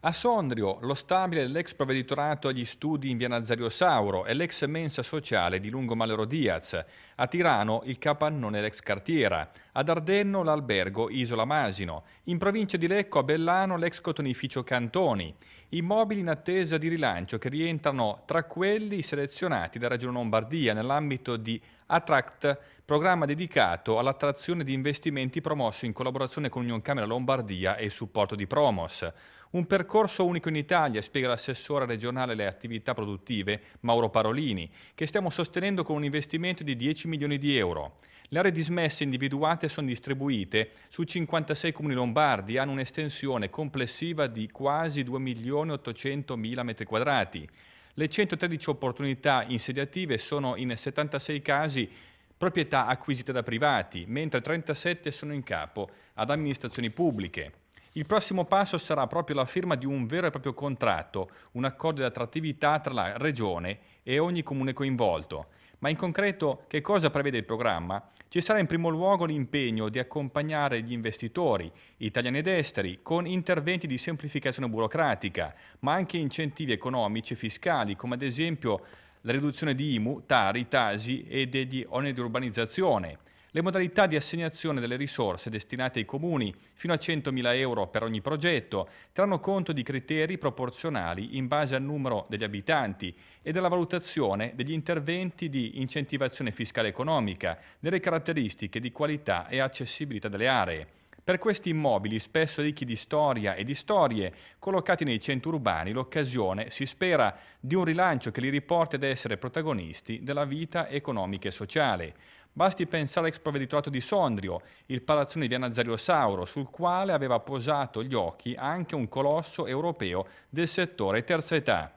A Sondrio, lo stabile dell'ex provveditorato agli studi in via Nazario Sauro e l'ex mensa sociale di Lungo Malero Diaz, a Tirano il capannone dell'ex cartiera, ad Ardenno l'albergo Isola Masino, in provincia di Lecco a Bellano l'ex cotonificio Cantoni, immobili in attesa di rilancio che rientrano tra quelli selezionati da Regione Lombardia nell'ambito di Attract, programma dedicato all'attrazione di investimenti promosso in collaborazione con Union Camera Lombardia e il supporto di Promos. Un percorso unico in Italia, spiega l'assessore regionale alle attività produttive, Mauro Parolini, che stiamo sostenendo con un investimento di 10 milioni di euro. Le aree dismesse individuate sono distribuite su 56 comuni lombardi e hanno un'estensione complessiva di quasi 2 milioni 800 mila m2. Le 113 opportunità insediative sono in 76 casi proprietà acquisite da privati, mentre 37 sono in capo ad amministrazioni pubbliche. Il prossimo passo sarà proprio la firma di un vero e proprio contratto, un accordo di attrattività tra la Regione e ogni comune coinvolto. Ma in concreto che cosa prevede il programma? Ci sarà in primo luogo l'impegno di accompagnare gli investitori italiani ed esteri con interventi di semplificazione burocratica, ma anche incentivi economici e fiscali, come ad esempio la riduzione di IMU, Tari, Tasi e degli oneri di urbanizzazione le modalità di assegnazione delle risorse destinate ai comuni, fino a 100.000 euro per ogni progetto, terranno conto di criteri proporzionali in base al numero degli abitanti e della valutazione degli interventi di incentivazione fiscale economica, delle caratteristiche di qualità e accessibilità delle aree. Per questi immobili, spesso ricchi di storia e di storie, collocati nei centri urbani, l'occasione, si spera, di un rilancio che li riporti ad essere protagonisti della vita economica e sociale. Basti pensare all'ex provveditorato di Sondrio, il palazzone di Anazario Sauro, sul quale aveva posato gli occhi anche un colosso europeo del settore terza età.